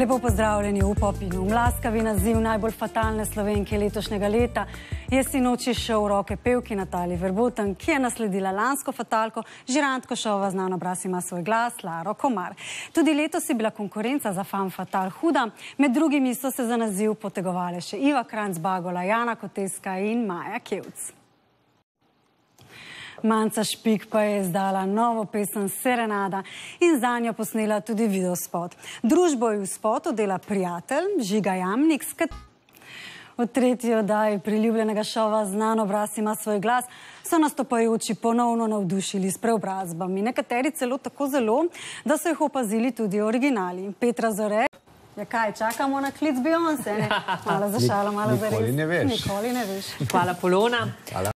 Lepo pozdravljeni v Popinu. Mlaskavi naziv najbolj fatalne slovenke letošnjega leta je sinoči šel v roke pevki Natali Verboten, ki je nasledila lansko fatalko, žirant Košova znan obraz ima svoj glas, Laro Komar. Tudi letos je bila konkurenca za fan fatal huda, med drugimi so se za naziv potegovali še Iva Kranc, Bagola, Jana Koteska in Maja Kevc. Manca Špik pa je izdala novo pesem Serenada in za njo posnela tudi videospot. Družbo je v spotu dela prijatelj Žiga Jamnik, s kateri... V tretji odaji priljubljenega šova Znan obraz ima svoj glas so nastopajoči ponovno navdušili s preobrazbami. Nekateri celo tako zelo, da so jih opazili tudi originali. Petra Zore, ja kaj, čakamo na klic Beyoncé, ne? Malo za šalo, malo za res. Nikoli ne veš. Nikoli ne veš. Hvala Polona. Hvala.